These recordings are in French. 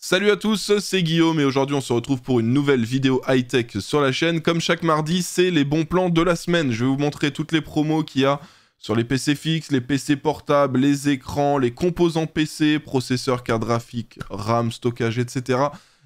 Salut à tous, c'est Guillaume et aujourd'hui on se retrouve pour une nouvelle vidéo high-tech sur la chaîne. Comme chaque mardi, c'est les bons plans de la semaine. Je vais vous montrer toutes les promos qu'il y a sur les PC fixes, les PC portables, les écrans, les composants PC, processeurs, cartes graphiques, RAM, stockage, etc.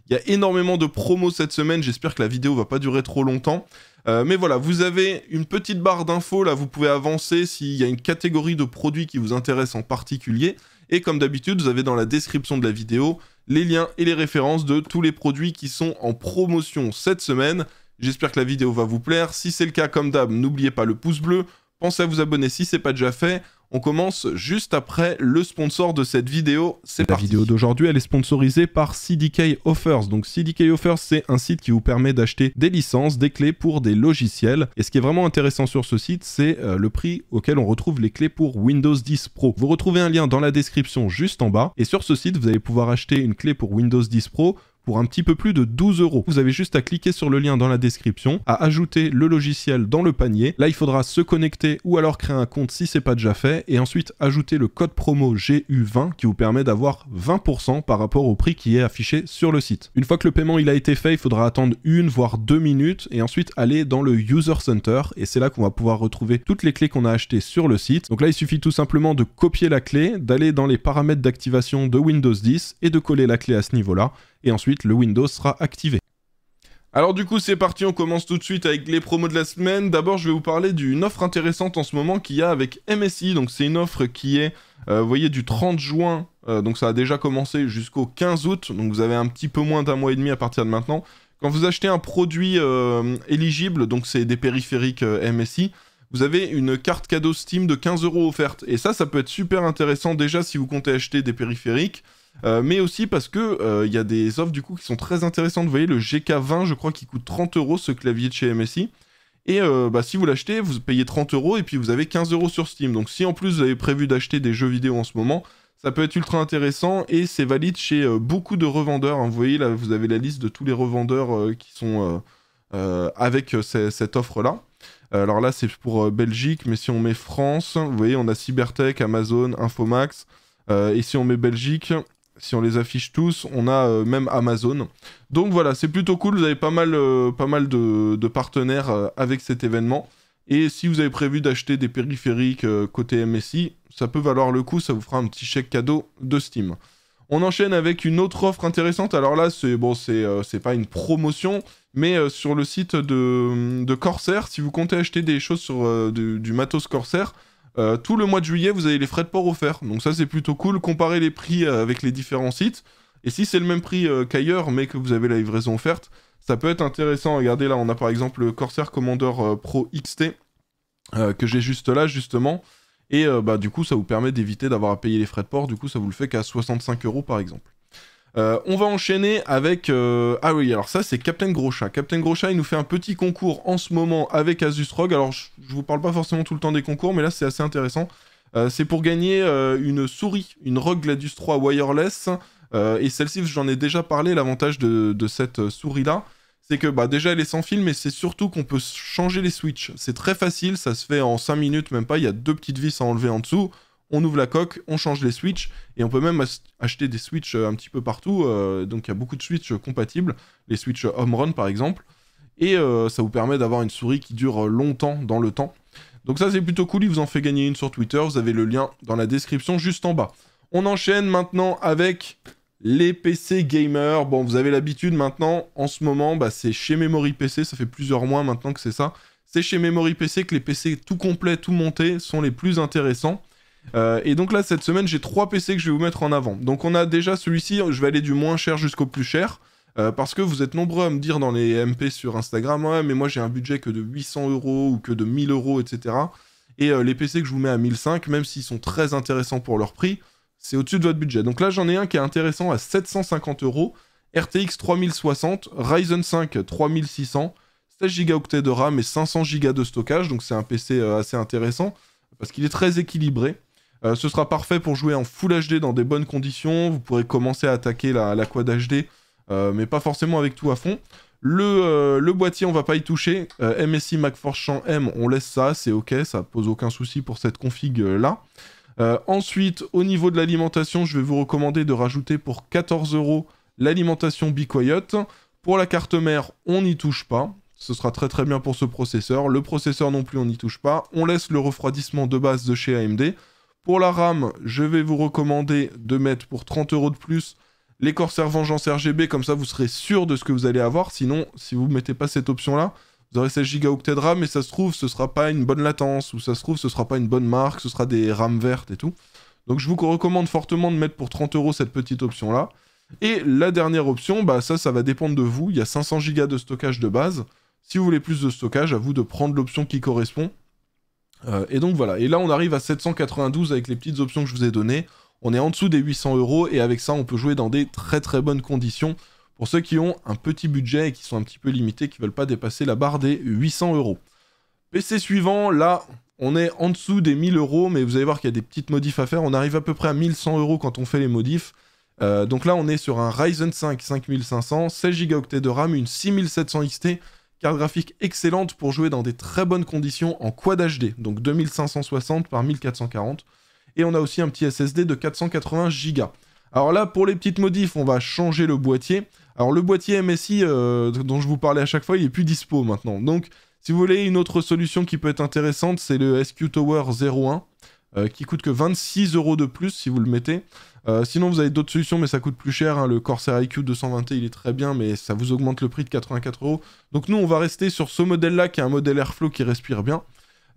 Il y a énormément de promos cette semaine, j'espère que la vidéo va pas durer trop longtemps. Euh, mais voilà, vous avez une petite barre d'infos, là vous pouvez avancer s'il y a une catégorie de produits qui vous intéresse en particulier. Et comme d'habitude, vous avez dans la description de la vidéo les liens et les références de tous les produits qui sont en promotion cette semaine. J'espère que la vidéo va vous plaire. Si c'est le cas, comme d'hab, n'oubliez pas le pouce bleu. Pensez à vous abonner si ce n'est pas déjà fait. On commence juste après le sponsor de cette vidéo. C'est La vidéo d'aujourd'hui, elle est sponsorisée par CDK Offers. Donc CDK Offers, c'est un site qui vous permet d'acheter des licences, des clés pour des logiciels. Et ce qui est vraiment intéressant sur ce site, c'est euh, le prix auquel on retrouve les clés pour Windows 10 Pro. Vous retrouvez un lien dans la description juste en bas. Et sur ce site, vous allez pouvoir acheter une clé pour Windows 10 Pro pour un petit peu plus de 12 euros. Vous avez juste à cliquer sur le lien dans la description, à ajouter le logiciel dans le panier. Là, il faudra se connecter ou alors créer un compte si c'est pas déjà fait et ensuite ajouter le code promo GU20 qui vous permet d'avoir 20% par rapport au prix qui est affiché sur le site. Une fois que le paiement il a été fait, il faudra attendre une voire deux minutes et ensuite aller dans le User Center et c'est là qu'on va pouvoir retrouver toutes les clés qu'on a achetées sur le site. Donc là, il suffit tout simplement de copier la clé, d'aller dans les paramètres d'activation de Windows 10 et de coller la clé à ce niveau-là et ensuite le Windows sera activé. Alors du coup c'est parti, on commence tout de suite avec les promos de la semaine. D'abord je vais vous parler d'une offre intéressante en ce moment qu'il y a avec MSI. Donc c'est une offre qui est, euh, vous voyez, du 30 juin, euh, donc ça a déjà commencé jusqu'au 15 août, donc vous avez un petit peu moins d'un mois et demi à partir de maintenant. Quand vous achetez un produit euh, éligible, donc c'est des périphériques MSI, vous avez une carte cadeau Steam de 15 euros offerte. Et ça, ça peut être super intéressant déjà si vous comptez acheter des périphériques. Euh, mais aussi parce que euh, il y a des offres du coup qui sont très intéressantes. Vous voyez le GK20, je crois, qu'il coûte 30 euros ce clavier de chez MSI. Et euh, bah, si vous l'achetez, vous payez 30 euros et puis vous avez 15 euros sur Steam. Donc si en plus vous avez prévu d'acheter des jeux vidéo en ce moment, ça peut être ultra intéressant et c'est valide chez beaucoup de revendeurs. Hein. Vous voyez là, vous avez la liste de tous les revendeurs qui sont avec cette offre-là. Alors là, c'est pour Belgique, mais si on met France, vous voyez, on a Cybertech, Amazon, Infomax. et si on met Belgique, si on les affiche tous, on a euh, même Amazon. Donc voilà, c'est plutôt cool, vous avez pas mal, euh, pas mal de, partenaires euh, avec cet événement. Et si vous avez prévu d'acheter des périphériques côté MSI, ça peut valoir le coup, ça vous fera un petit chèque cadeau de Steam. On enchaîne avec une autre offre intéressante. Alors là, c'est bon, c'est pas une promotion, mais sur le site de, Corsair, si vous comptez acheter des choses sur du matos Corsair, euh, tout le mois de juillet, vous avez les frais de port offerts. Donc ça, c'est plutôt cool. comparer les prix euh, avec les différents sites. Et si c'est le même prix euh, qu'ailleurs, mais que vous avez la livraison offerte, ça peut être intéressant. Regardez là, on a par exemple le Corsair Commander Pro XT que j'ai juste là, justement. Et bah, du coup, ça vous permet d'éviter d'avoir à payer les frais de port. Du coup, ça vous le fait qu'à 65 euros par exemple. Euh, on va enchaîner avec... Euh, ah oui, alors ça, c'est Captain Groschat, Captain Groscha, il nous fait un petit concours en ce moment avec Asus ROG. Alors, je, vous parle pas forcément tout le temps des concours, mais là, c'est assez intéressant. Euh, c'est pour gagner une souris, une ROG Gladius 3 wireless. et celle-ci, j'en ai déjà parlé, l'avantage de, cette souris-là, c'est que bah, déjà, elle est sans fil, mais c'est surtout qu'on peut changer les switches. C'est très facile, ça se fait en 5 minutes, même pas. Il y a deux petites vis à enlever en dessous on ouvre la coque, on change les switches, et on peut même acheter des switches euh, un petit peu partout, euh, donc il y a beaucoup de switches compatibles, les switches Home Run par exemple, et euh, ça vous permet d'avoir une souris qui dure longtemps dans le temps. Donc ça c'est plutôt cool, il vous en fait gagner une sur Twitter, vous avez le lien dans la description juste en bas. On enchaîne maintenant avec les PC gamers. Bon, vous avez l'habitude maintenant, en ce moment, bah, c'est chez Memory PC, ça fait plusieurs mois maintenant que c'est ça. C'est chez Memory PC que les PC tout complets, tout montés sont les plus intéressants. Euh, et donc là, cette semaine, j'ai trois PC que je vais vous mettre en avant. Donc on a déjà celui-ci, je vais aller du moins cher jusqu'au plus cher. Euh, parce que vous êtes nombreux à me dire dans les MP sur Instagram, ouais, mais moi j'ai un budget que de 800 euros ou que de 1000 euros, etc. Et euh, les PC que je vous mets à 1005, même s'ils sont très intéressants pour leur prix, c'est au-dessus de votre budget. Donc là, j'en ai un qui est intéressant à 750 euros, RTX 3060, Ryzen 5 3600, 16 Go de RAM et 500 Go de stockage. Donc c'est un PC assez intéressant parce qu'il est très équilibré. Euh, ce sera parfait pour jouer en Full HD dans des bonnes conditions. Vous pourrez commencer à attaquer la, Quad HD, euh, mais pas forcément avec tout à fond. Le, euh, boîtier, on va pas y toucher. MSI MacForce Champ M, on laisse ça, c'est ok, ça pose aucun souci pour cette config là. ensuite, au niveau de l'alimentation, je vais vous recommander de rajouter pour 14 euros l'alimentation Bicoyote. Pour la carte mère, on n'y touche pas ce sera très très bien pour ce processeur. Le processeur non plus, on n'y touche pas. On laisse le refroidissement de base de chez AMD. Pour la RAM, je vais vous recommander de mettre pour 30 euros de plus les Corsair Vengeance RGB, comme ça vous serez sûr de ce que vous allez avoir. Sinon, si vous ne mettez pas cette option-là, vous aurez 16 Go de RAM, mais ça se trouve, ce ne sera pas une bonne latence, ou ça se trouve, ce ne sera pas une bonne marque, ce sera des RAM vertes et tout. Donc je vous recommande fortement de mettre pour 30 euros cette petite option-là. Et la dernière option, bah ça, ça va dépendre de vous. Il y a 500 Go de stockage de base. Si vous voulez plus de stockage, à vous de prendre l'option qui correspond. Euh, et donc voilà, et là on arrive à 792 avec les petites options que je vous ai données. On est en dessous des 800 euros et avec ça on peut jouer dans des très très bonnes conditions. Pour ceux qui ont un petit budget et qui sont un petit peu limités, qui ne veulent pas dépasser la barre des 800 euros. PC suivant, là on est en dessous des 1000 euros, mais vous allez voir qu'il y a des petites modifs à faire. On arrive à peu près à 1100 euros quand on fait les modifs. Euh, donc là on est sur un Ryzen 5 5500, 16 Go de RAM, une 6700 XT. Carte graphique excellente pour jouer dans des très bonnes conditions en Quad HD, donc 2560 par 1440. Et on a aussi un petit SSD de 480 Go. Alors là, pour les petites modifs, on va changer le boîtier. Alors le boîtier MSI euh, dont je vous parlais à chaque fois, il est plus dispo maintenant. Donc si vous voulez une autre solution qui peut être intéressante, c'est le SQ Tower 01 euh, qui coûte que 26 euros de plus si vous le mettez. Euh, sinon, vous avez d'autres solutions, mais ça coûte plus cher. Hein. Le Corsair IQ 220T, il est très bien, mais ça vous augmente le prix de 84 euros. Donc nous, on va rester sur ce modèle-là, qui est un modèle Airflow qui respire bien.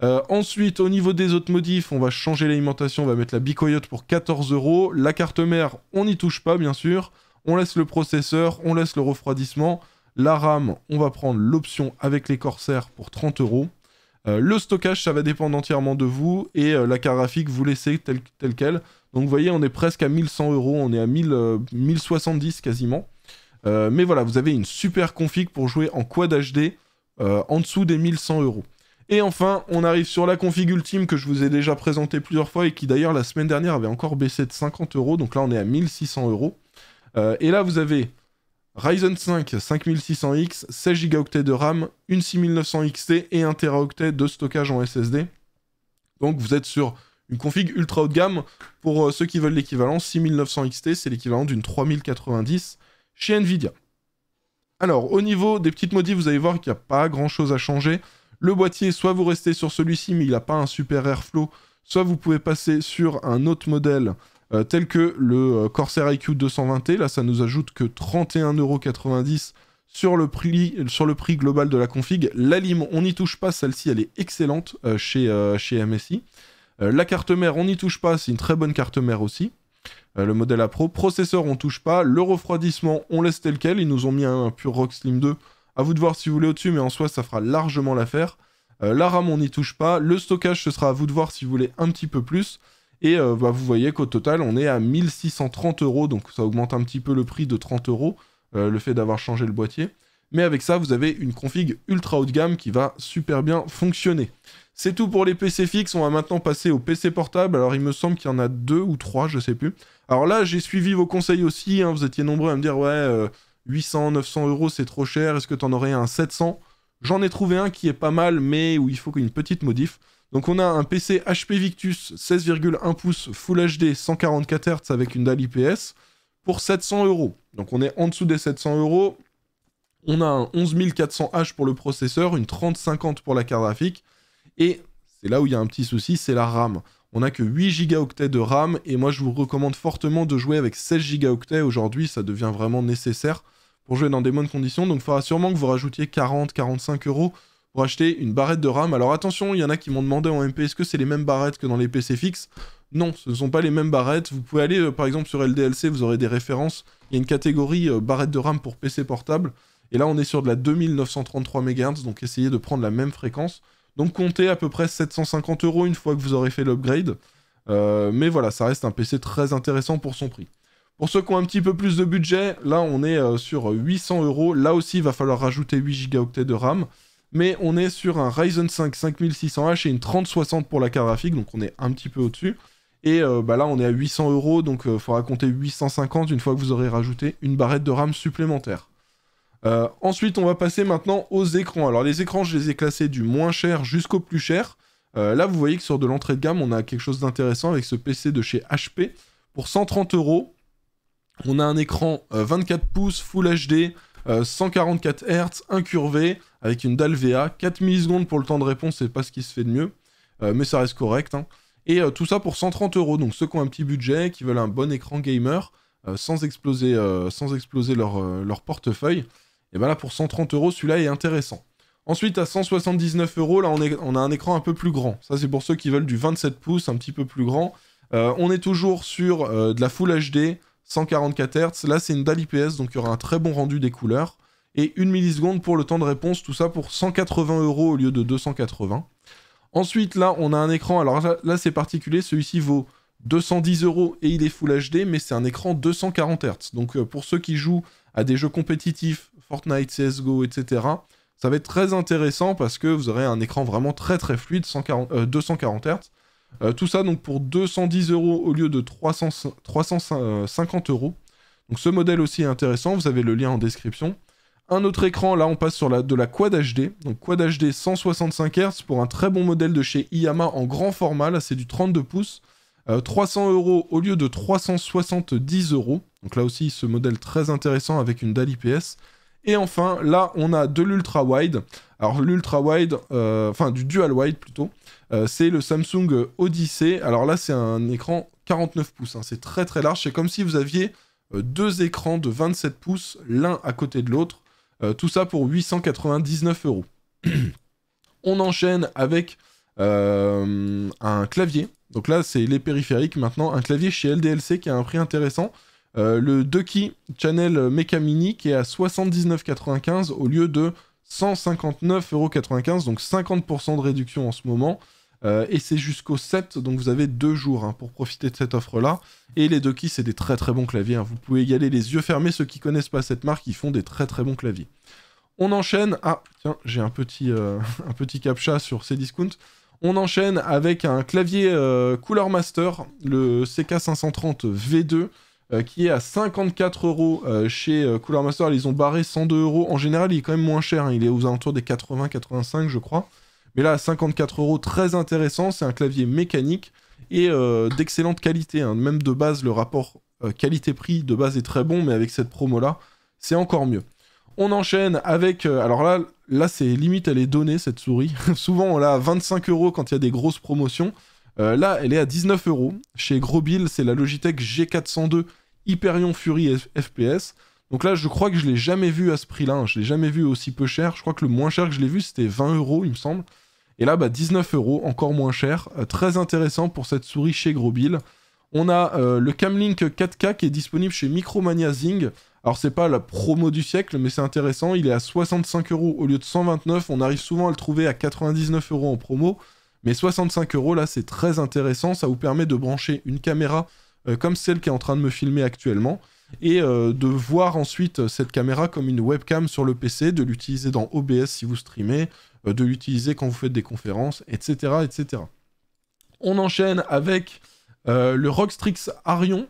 Euh, ensuite, au niveau des autres modifs, on va changer l'alimentation, on va mettre la Bicoyote pour 14 euros. La carte mère, on n'y touche pas, bien sûr. On laisse le processeur, on laisse le refroidissement. La RAM, on va prendre l'option avec les Corsairs pour 30 euros. Euh, le stockage, ça va dépendre entièrement de vous et euh, la carte graphique, vous laissez telle tel quelle. Donc vous voyez, on est presque à 1100 euros, on est à 1000, 1070 euh, quasiment. mais voilà, vous avez une super config pour jouer en quad HD en dessous des 1100 euros. Et enfin, on arrive sur la config ultime que je vous ai déjà présentée plusieurs fois et qui d'ailleurs la semaine dernière avait encore baissé de 50 euros. Donc là, on est à 1600 euros. Et là, vous avez Ryzen 5 5600X, 16 Go de RAM, une 6900 XT et 1 Teraoctet de stockage en SSD. Donc vous êtes sur une config ultra haut de gamme. Pour euh, ceux qui veulent l'équivalent, 6900 XT, c'est l'équivalent d'une 3090 chez Nvidia. Alors, au niveau des petites modifs, vous allez voir qu'il n'y a pas grand chose à changer. Le boîtier, soit vous restez sur celui-ci, mais il n'a pas un super airflow, soit vous pouvez passer sur un autre modèle euh, tel que le euh, Corsair IQ 220T. Là, ça nous ajoute que 31,90€ sur le prix sur le prix global de la config. La lime, on n'y touche pas, celle-ci, elle est excellente euh, chez, MSI. la carte mère, on n'y touche pas, c'est une très bonne carte mère aussi. le modèle pro. Processeur, on touche pas. Le refroidissement, on laisse tel quel. Ils nous ont mis un, Pure pur Rock Slim 2. À vous de voir si vous voulez au-dessus, mais en soi, ça fera largement l'affaire. la RAM, on n'y touche pas. Le stockage, ce sera à vous de voir si vous voulez un petit peu plus. Et euh, bah, vous voyez qu'au total, on est à 1630 euros, donc ça augmente un petit peu le prix de 30 euros, euh, le fait d'avoir changé le boîtier. Mais avec ça, vous avez une config ultra haut de gamme qui va super bien fonctionner. C'est tout pour les PC fixes, on va maintenant passer aux PC portables. Alors il me semble qu'il y en a deux ou trois, je ne sais plus. Alors là, j'ai suivi vos conseils aussi, hein. vous étiez nombreux à me dire, ouais, 800, euh, 900 euros, c'est trop cher, est-ce que tu en aurais un 700 J'en ai trouvé un qui est pas mal, mais où il faut une petite modif. Donc on a un PC HP Victus 16,1 pouces Full HD 144 Hz avec une dalle IPS pour 700 euros. Donc on est en dessous des 700 euros. On a un 11400H pour le processeur, une 3050 pour la carte graphique. Et c'est là où il y a un petit souci, c'est la RAM. On n'a que 8 Go de RAM et moi je vous recommande fortement de jouer avec 16 Go aujourd'hui, ça devient vraiment nécessaire pour jouer dans des bonnes conditions. Donc il faudra sûrement que vous rajoutiez 40-45 euros pour acheter une barrette de RAM. Alors attention, il y en a qui m'ont demandé en MP, est-ce que c'est les mêmes barrettes que dans les PC fixes Non, ce ne sont pas les mêmes barrettes. Vous pouvez aller, euh, par exemple, sur LDLC, vous aurez des références. Il y a une catégorie euh, barrettes barrette de RAM pour PC portable. Et là, on est sur de la 2933 MHz, donc essayez de prendre la même fréquence. Donc comptez à peu près 750 euros une fois que vous aurez fait l'upgrade. Euh, mais voilà, ça reste un PC très intéressant pour son prix. Pour ceux qui ont un petit peu plus de budget, là on est sur 800 euros. Là aussi, il va falloir rajouter 8 go de RAM mais on est sur un Ryzen 5 5600H et une 3060 pour la carte graphique, donc on est un petit peu au-dessus. Et euh, bah là, on est à 800 euros, donc il faudra compter 850 une fois que vous aurez rajouté une barrette de RAM supplémentaire. Euh, ensuite, on va passer maintenant aux écrans. Alors, les écrans, je les ai classés du moins cher jusqu'au plus cher. Euh, là, vous voyez que sur de l'entrée de gamme, on a quelque chose d'intéressant avec ce PC de chez HP. Pour 130 euros, on a un écran 24 pouces Full HD 144 euh, Hz, incurvé, avec une dalle VA, 4 millisecondes pour le temps de réponse, c'est pas ce qui se fait de mieux, euh, mais ça reste correct. Hein. Et euh, tout ça pour 130 euros, donc ceux qui ont un petit budget, qui veulent un bon écran gamer, sans exploser, sans exploser leur, leur portefeuille, et eh bien là pour 130 euros, celui-là est intéressant. Ensuite, à 179 euros, là, on, on, a un écran un peu plus grand. Ça, c'est pour ceux qui veulent du 27 pouces, un petit peu plus grand. on est toujours sur de la Full HD, 144 Hz. Là, c'est une dalle IPS, donc il y aura un très bon rendu des couleurs. Et une milliseconde pour le temps de réponse, tout ça pour 180 euros au lieu de 280. Ensuite, là, on a un écran. Alors là, c'est particulier. Celui-ci vaut 210 euros et il est Full HD, mais c'est un écran 240 Hz. Donc euh, pour ceux qui jouent à des jeux compétitifs, Fortnite, CSGO, etc., ça va être très intéressant parce que vous aurez un écran vraiment très très fluide, 240 euh, Hz. Euh, tout ça donc pour 210 euros au lieu de 350 euh, euros. Donc ce modèle aussi est intéressant, vous avez le lien en description. Un autre écran, là on passe sur la, de la Quad HD, donc Quad HD 165 Hz pour un très bon modèle de chez Iyama en grand format, là c'est du 32 pouces. 300 euh, euros au lieu de 370 euros. Donc là aussi ce modèle très intéressant avec une dalle IPS. Et enfin, là, on a de l'ultra wide. Alors, l'ultra wide, enfin du dual wide plutôt. Euh, c'est le Samsung Odyssey. Alors là, c'est un écran 49 pouces. Hein. C'est très très large. C'est comme si vous aviez euh, deux écrans de 27 pouces, l'un à côté de l'autre. Euh, tout ça pour 899 euros. On enchaîne avec un clavier. Donc là, c'est les périphériques maintenant. Un clavier chez LDLC qui a un prix intéressant. le Ducky Channel Mecha Mini qui est à 79,95 au lieu de 159,95, donc 50% de réduction en ce moment. Euh, et c'est jusqu'au 7, donc vous avez deux jours hein, pour profiter de cette offre-là. Et les deux c'est des très très bons claviers. Hein. Vous pouvez y aller les yeux fermés, ceux qui connaissent pas cette marque, ils font des très très bons claviers. On enchaîne. Ah, tiens, j'ai un petit, euh, un petit captcha sur ces discounts. On enchaîne avec un clavier euh, Cooler Master, le CK530 V2, qui est à 54 euros chez Cooler Master. Ils ont barré 102 euros. En général, il est quand même moins cher. Hein. Il est aux alentours des 80-85, je crois. Mais là, 54 euros, très intéressant. C'est un clavier mécanique et euh, d'excellente qualité. Hein. Même de base, le rapport euh, qualité-prix de base est très bon, mais avec cette promo-là, c'est encore mieux. On enchaîne avec. Euh, alors là, là c'est limite, elle est donnée cette souris. Souvent, on l'a à 25 euros quand il y a des grosses promotions. là, elle est à 19 euros. Chez Grobil, c'est la Logitech G402 Hyperion Fury FPS. Donc là, je crois que je l'ai jamais vu à ce prix-là. Hein. Je l'ai jamais vu aussi peu cher. Je crois que le moins cher que je l'ai vu, c'était 20 euros, il me semble. Et là, bah, 19 euros, encore moins cher. Euh, très intéressant pour cette souris chez Grobil. On a euh, le Camlink 4K qui est disponible chez Micromania Zing. Alors, c'est pas la promo du siècle, mais c'est intéressant. Il est à 65 euros au lieu de 129. On arrive souvent à le trouver à 99 euros en promo. Mais 65 euros, là, c'est très intéressant. Ça vous permet de brancher une caméra euh, comme celle qui est en train de me filmer actuellement et euh, de voir ensuite euh, cette caméra comme une webcam sur le PC, de l'utiliser dans OBS si vous streamez, euh, de l'utiliser quand vous faites des conférences, etc. etc. On enchaîne avec le Rockstrix Arion,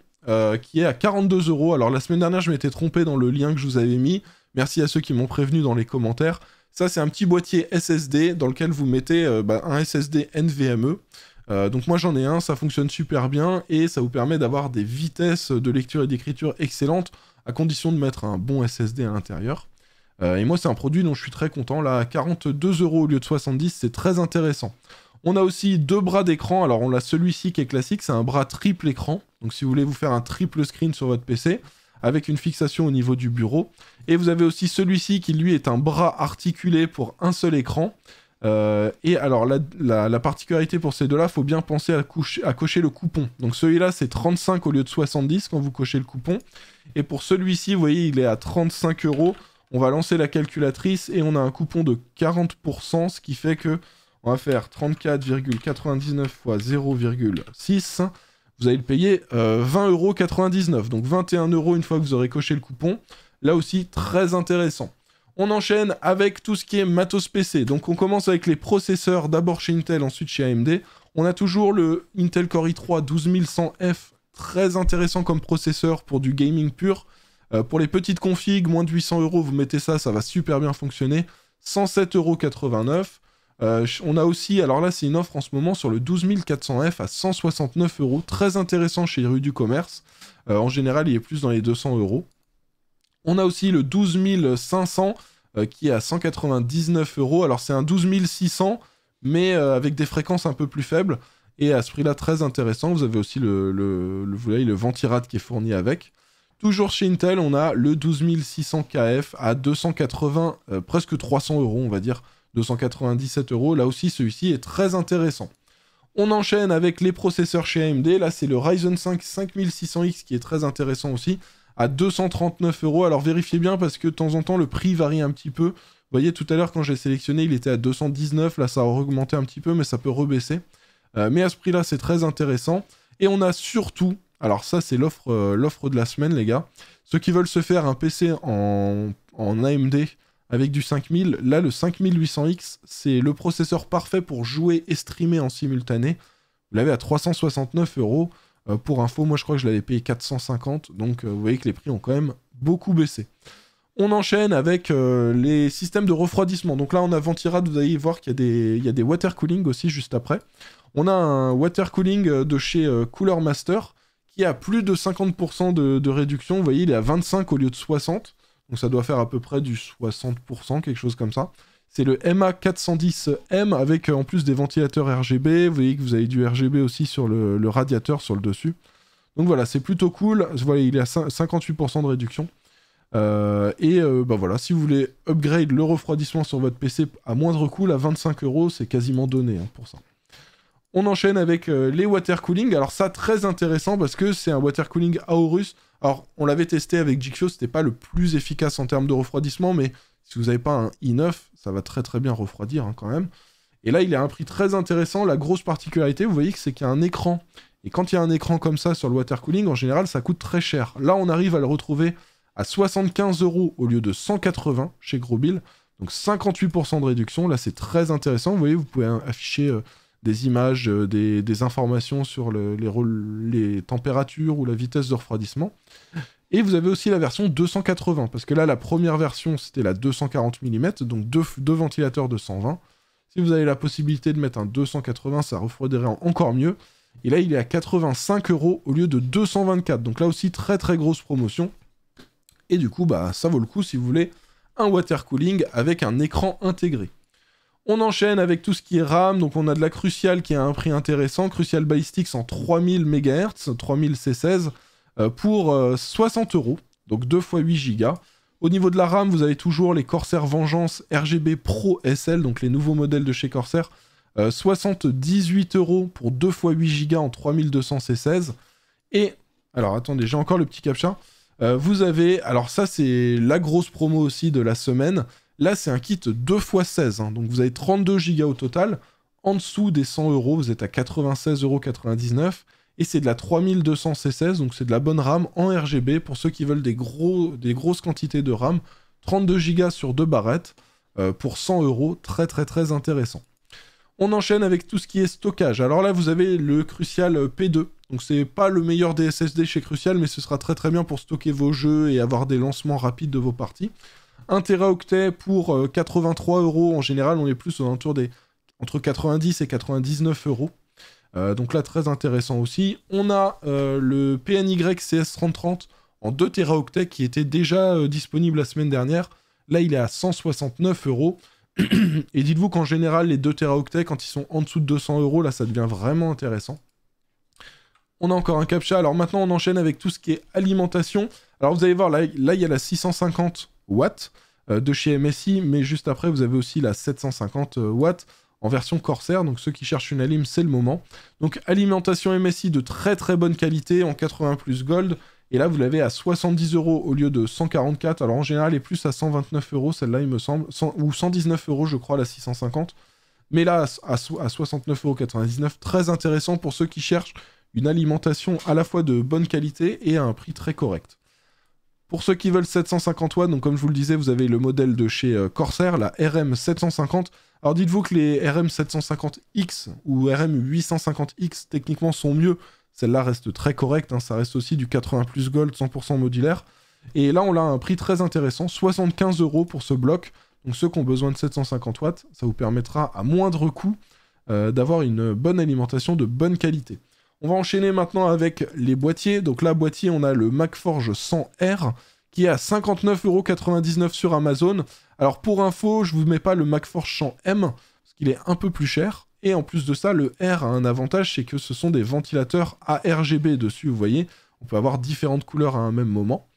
qui est à 42 euros. Alors la semaine dernière, je m'étais trompé dans le lien que je vous avais mis. Merci à ceux qui m'ont prévenu dans les commentaires. Ça, c'est un petit boîtier SSD dans lequel vous mettez bah, un SSD NVMe. Euh, donc moi j'en ai un, ça fonctionne super bien et ça vous permet d'avoir des vitesses de lecture et d'écriture excellentes à condition de mettre un bon SSD à l'intérieur. Euh, et moi c'est un produit dont je suis très content, là 42 euros au lieu de 70, c'est très intéressant. On a aussi deux bras d'écran, alors on a celui-ci qui est classique, c'est un bras triple écran, donc si vous voulez vous faire un triple screen sur votre PC, avec une fixation au niveau du bureau. Et vous avez aussi celui-ci qui lui est un bras articulé pour un seul écran. Euh, et alors, la, particularité pour ces deux-là, faut bien penser à, cocher le coupon. Donc celui-là, c'est 35 au lieu de 70 quand vous cochez le coupon. Et pour celui-ci, vous voyez, il est à 35 euros. On va lancer la calculatrice et on a un coupon de 40%, ce qui fait que on va faire 34,99 fois 0,6. Vous allez le payer 20,99 euh, euros. Donc 21 euros une fois que vous aurez coché le coupon. Là aussi, très intéressant. On enchaîne avec tout ce qui est matos PC. Donc on commence avec les processeurs, d'abord chez Intel, ensuite chez AMD. On a toujours le Intel Core i3 12100F, très intéressant comme processeur pour du gaming pur. Euh, pour les petites configs, moins de 800 euros, vous mettez ça, ça va super bien fonctionner. 107,89 euros. Euh, on a aussi, alors là c'est une offre en ce moment sur le 12400F à 169 euros, très intéressant chez Rue du commerce. Euh, en général, il est plus dans les 200 euros. On a aussi le 12500, euh, qui est à 199 euros. Alors c'est un 12600, mais euh, avec des fréquences un peu plus faibles. Et à ce prix-là, très intéressant. Vous avez aussi le, le, ventirad qui est fourni avec. Toujours chez Intel, on a le 12600KF à 280, euh, presque 300 euros, on va dire. 297 euros. Là aussi, celui-ci est très intéressant. On enchaîne avec les processeurs chez AMD. Là, c'est le Ryzen 5 5600X qui est très intéressant aussi à 239 euros. Alors vérifiez bien parce que de temps en temps le prix varie un petit peu. Vous voyez tout à l'heure quand j'ai sélectionné il était à 219, là ça a augmenté un petit peu mais ça peut rebaisser. Euh, mais à ce prix là c'est très intéressant. Et on a surtout, alors ça c'est l'offre euh, l'offre de la semaine les gars, ceux qui veulent se faire un PC en, en AMD avec du 5000, là le 5800X c'est le processeur parfait pour jouer et streamer en simultané. Vous l'avez à 369 euros. Euh, pour info, moi je crois que je l'avais payé 450, donc euh, vous voyez que les prix ont quand même beaucoup baissé. On enchaîne avec euh, les systèmes de refroidissement. Donc là, on a Ventirad, vous allez voir qu'il y, a des, water cooling aussi juste après. On a un water cooling de chez Cooler Master qui a plus de 50% de, réduction. Vous voyez, il est à 25 au lieu de 60. Donc ça doit faire à peu près du 60%, quelque chose comme ça. C'est le MA410M avec euh, en plus des ventilateurs RGB. Vous voyez que vous avez du RGB aussi sur le, radiateur sur le dessus. Donc voilà, c'est plutôt cool. vois il est à 58% de réduction. Euh, et euh, bah voilà, si vous voulez upgrade le refroidissement sur votre PC à moindre coût, à 25 euros, c'est quasiment donné hein, pour ça. On enchaîne avec les water cooling. Alors ça, très intéressant parce que c'est un water cooling Aorus. Alors on l'avait testé avec ce n'était pas le plus efficace en termes de refroidissement, mais si vous n'avez pas un i9, ça va très très bien refroidir hein, quand même. Et là, il est à un prix très intéressant. La grosse particularité, vous voyez, c'est qu'il y a un écran. Et quand il y a un écran comme ça sur le water cooling, en général, ça coûte très cher. Là, on arrive à le retrouver à 75 euros au lieu de 180 chez Grobil. Donc 58% de réduction. Là, c'est très intéressant. Vous voyez, vous pouvez afficher euh, des images, euh, des, informations sur les, les, températures ou la vitesse de refroidissement. Et vous avez aussi la version 280, parce que là, la première version, c'était la 240 mm, donc deux, ventilateurs de 120. Si vous avez la possibilité de mettre un 280, ça refroidirait encore mieux. Et là, il est à 85 euros au lieu de 224. Donc là aussi, très très grosse promotion. Et du coup, bah, ça vaut le coup si vous voulez un water cooling avec un écran intégré. On enchaîne avec tout ce qui est RAM, donc on a de la Crucial qui a un prix intéressant, Crucial Ballistics en 3000 MHz, 3000 C16, pour 60 euh, euros, donc 2 x 8 Go. Au niveau de la RAM, vous avez toujours les Corsair Vengeance RGB Pro SL, donc les nouveaux modèles de chez Corsair, 78 euh, euros pour 2 x 8 Go en 3200 C16. Et, alors attendez, j'ai encore le petit captcha. Euh, vous avez, alors ça c'est la grosse promo aussi de la semaine, Là, c'est un kit 2 x 16, donc vous avez 32 go au total. En dessous des 100 euros, vous êtes à 96,99 Et c'est de la 3200 C16, donc c'est de la bonne RAM en RGB pour ceux qui veulent des, gros, des grosses quantités de RAM. 32 go sur deux barrettes euh, pour 100 euros, très très très intéressant. On enchaîne avec tout ce qui est stockage. Alors là, vous avez le Crucial P2. Donc c'est pas le meilleur des chez Crucial, mais ce sera très très bien pour stocker vos jeux et avoir des lancements rapides de vos parties. 1 teraoctet pour 83 euh, euros. En général, on est plus aux alentours des entre 90 et 99 euros. Euh, donc là, très intéressant aussi. On a euh, le PNY CS3030 en 2 teraoctets qui était déjà disponible la semaine dernière. Là, il est à 169 euros. Et dites-vous qu'en général, les 2 teraoctets, quand ils sont en dessous de 200 euros, là, ça devient vraiment intéressant. On a encore un captcha. Alors maintenant, on enchaîne avec tout ce qui est alimentation. Alors vous allez voir, là, là il y a la 650 watts euh, de chez MSI, mais juste après, vous avez aussi la 750 euh, watts en version Corsair, donc ceux qui cherchent une alim, c'est le moment. Donc alimentation MSI de très très bonne qualité en 80 plus gold, et là vous l'avez à 70 euros au lieu de 144, alors en général elle est plus à 129 euros celle-là il me semble, ou 119 euros je crois la 650, mais là à, à 69,99€, très intéressant pour ceux qui cherchent une alimentation à la fois de bonne qualité et à un prix très correct. Pour ceux qui veulent 750 watts, donc comme je vous le disais, vous avez le modèle de chez euh, Corsair, la RM750. Alors dites-vous que les RM750X ou RM850X techniquement sont mieux. Celle-là reste très correcte, hein. ça reste aussi du 80 plus gold 100% modulaire. Et là, on a un prix très intéressant, 75 euros pour ce bloc. Donc ceux qui ont besoin de 750 watts, ça vous permettra à moindre coût euh, d'avoir une bonne alimentation de bonne qualité. On va enchaîner maintenant avec les boîtiers. Donc là, boîtier, on a le Macforge 100R qui est à 59,99€ sur Amazon. Alors pour info, je vous mets pas le Macforge 100M parce qu'il est un peu plus cher. Et en plus de ça, le R a un avantage, c'est que ce sont des ventilateurs ARGB dessus, vous voyez. On peut avoir différentes couleurs à un même moment.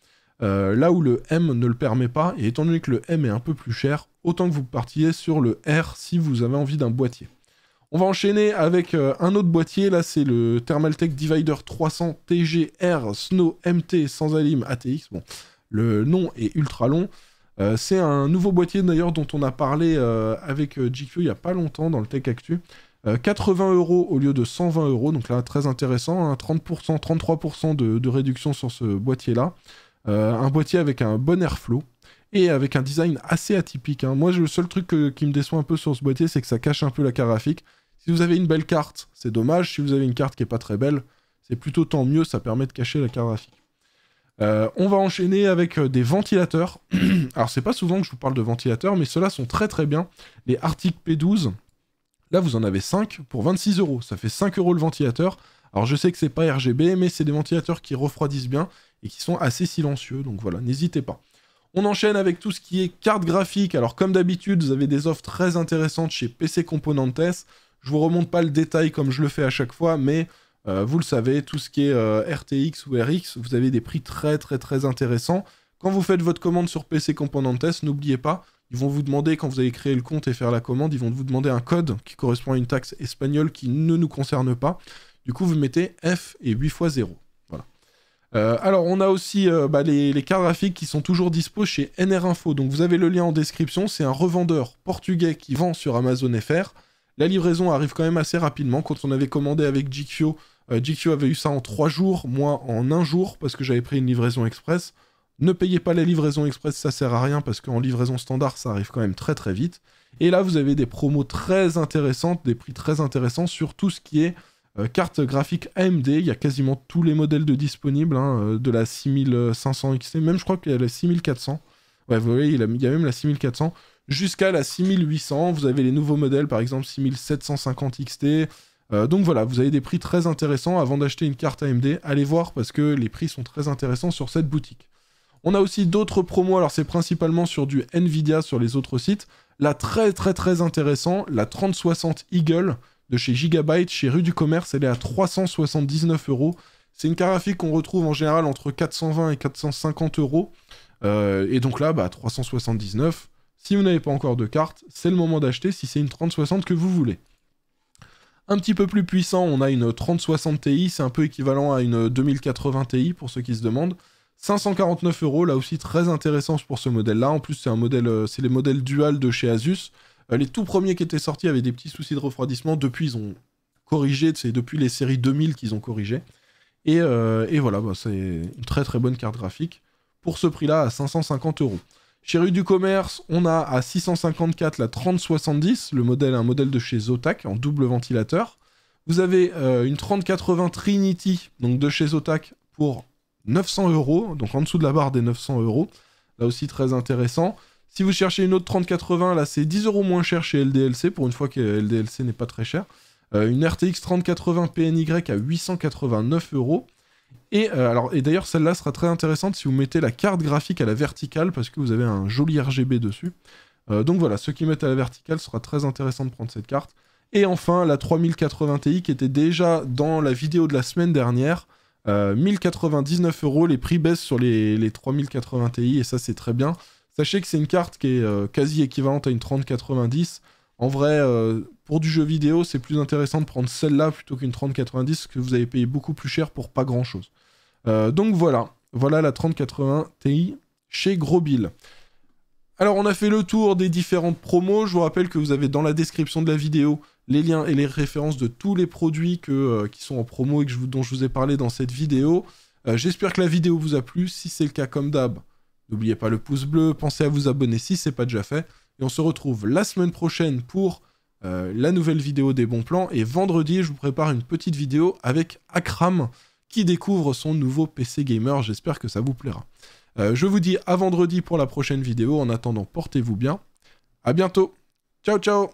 Euh, là où le M ne le permet pas, et étant donné que le M est un peu plus cher, autant que vous partiez sur le R si vous avez envie d'un boîtier. On va enchaîner avec euh, un autre boîtier. Là, c'est le Thermaltech Divider 300 TGR Snow MT sans alim ATX. Bon, le nom est ultra long. Euh, c'est un nouveau boîtier d'ailleurs dont on a parlé euh, avec GQ il n'y a pas longtemps dans le Tech Actu. 80 euros au lieu de 120 euros, donc là très intéressant, 30%, hein. 33% de, réduction sur ce boîtier-là. un boîtier avec un bon airflow, et avec un design assez atypique. Hein. Moi, le seul truc qui me déçoit un peu sur ce boîtier, c'est que ça cache un peu la carafique, si vous avez une belle carte, c'est dommage. Si vous avez une carte qui n'est pas très belle, c'est plutôt tant mieux, ça permet de cacher la carte graphique. Euh, on va enchaîner avec euh, des ventilateurs. Alors c'est pas souvent que je vous parle de ventilateurs, mais ceux-là sont très très bien. Les Arctic P12, là vous en avez 5 pour 26 euros. Ça fait 5 euros le ventilateur. Alors je sais que c'est pas RGB, mais c'est des ventilateurs qui refroidissent bien et qui sont assez silencieux, donc voilà, n'hésitez pas. On enchaîne avec tout ce qui est carte graphique. Alors comme d'habitude, vous avez des offres très intéressantes chez PC Componentes. Je vous remonte pas le détail comme je le fais à chaque fois, mais euh, vous le savez, tout ce qui est euh, RTX ou RX, vous avez des prix très très très intéressants. Quand vous faites votre commande sur PC Componentes, n'oubliez pas, ils vont vous demander, quand vous allez créer le compte et faire la commande, ils vont vous demander un code qui correspond à une taxe espagnole qui ne nous concerne pas. Du coup, vous mettez F et 8 x 0. Voilà. Euh, alors, on a aussi bah, les, cartes graphiques qui sont toujours dispo chez NR Info. Donc, vous avez le lien en description. C'est un revendeur portugais qui vend sur Amazon FR. La livraison arrive quand même assez rapidement. Quand on avait commandé avec GQ, euh, avait eu ça en 3 jours, moi en 1 jour, parce que j'avais pris une livraison express. Ne payez pas la livraison express, ça sert à rien, parce qu'en livraison standard, ça arrive quand même très très vite. Et là, vous avez des promos très intéressantes, des prix très intéressants sur tout ce qui est euh, carte graphique AMD. Il y a quasiment tous les modèles de disponibles, hein, euh, de la 6500 XT, même je crois qu'il y a la 6400. Ouais, vous voyez, il y a même la 6400 jusqu'à la 6800. Vous avez les nouveaux modèles, par exemple 6750 XT. Euh, donc voilà, vous avez des prix très intéressants. Avant d'acheter une carte AMD, allez voir parce que les prix sont très intéressants sur cette boutique. On a aussi d'autres promos, alors c'est principalement sur du Nvidia sur les autres sites. La très très très intéressant, la 3060 Eagle de chez Gigabyte, chez Rue du Commerce, elle est à 379 euros. C'est une graphique qu'on retrouve en général entre 420 et 450 euros. Euh, et donc là, bah, 379, si vous n'avez pas encore de carte, c'est le moment d'acheter si c'est une 3060 que vous voulez. Un petit peu plus puissant, on a une 3060 Ti, c'est un peu équivalent à une 2080 Ti pour ceux qui se demandent. 549 euros, là aussi très intéressant pour ce modèle-là. En plus, c'est un modèle, euh, c'est les modèles dual de chez Asus. Euh, les tout premiers qui étaient sortis avaient des petits soucis de refroidissement. Depuis, ils ont corrigé. C'est depuis les séries 2000 qu'ils ont corrigé. Et, euh, voilà, bah, c'est une très très bonne carte graphique pour ce prix-là à 550 euros. Chez Rue du Commerce, on a à 654 la 3070, le modèle un modèle de chez Zotac en double ventilateur. Vous avez euh, une 3080 Trinity, donc de chez Zotac, pour 900 euros, donc en dessous de la barre des 900 euros. Là aussi très intéressant. Si vous cherchez une autre 3080, là c'est 10 euros moins cher chez LDLC, pour une fois que LDLC n'est pas très cher. Euh, une RTX 3080 PNY à 889 euros. Et, euh, et d'ailleurs, celle-là sera très intéressante si vous mettez la carte graphique à la verticale parce que vous avez un joli RGB dessus. Euh, donc voilà, ceux qui mettent à la verticale sera très intéressant de prendre cette carte. Et enfin, la 3080 Ti qui était déjà dans la vidéo de la semaine dernière. 1099 euh, euros, les prix baissent sur les, les 3080 Ti et ça c'est très bien. Sachez que c'est une carte qui est quasi équivalente à une 3090. En vrai, euh, pour du jeu vidéo, c'est plus intéressant de prendre celle-là plutôt qu'une 3090 que vous avez payé beaucoup plus cher pour pas grand-chose. Euh, donc voilà, voilà la 3080 Ti chez Grobil. Alors on a fait le tour des différentes promos. Je vous rappelle que vous avez dans la description de la vidéo les liens et les références de tous les produits euh, qui sont en promo et dont je vous ai parlé dans cette vidéo. J'espère que la vidéo vous a plu. Si c'est le cas, comme d'hab, n'oubliez pas le pouce bleu. Pensez à vous abonner si ce n'est pas déjà fait. Et on se retrouve la semaine prochaine pour euh, la nouvelle vidéo des bons plans. Et vendredi, je vous prépare une petite vidéo avec Akram qui découvre son nouveau PC gamer. J'espère que ça vous plaira. Euh, je vous dis à vendredi pour la prochaine vidéo. En attendant, portez-vous bien. À bientôt. Ciao, ciao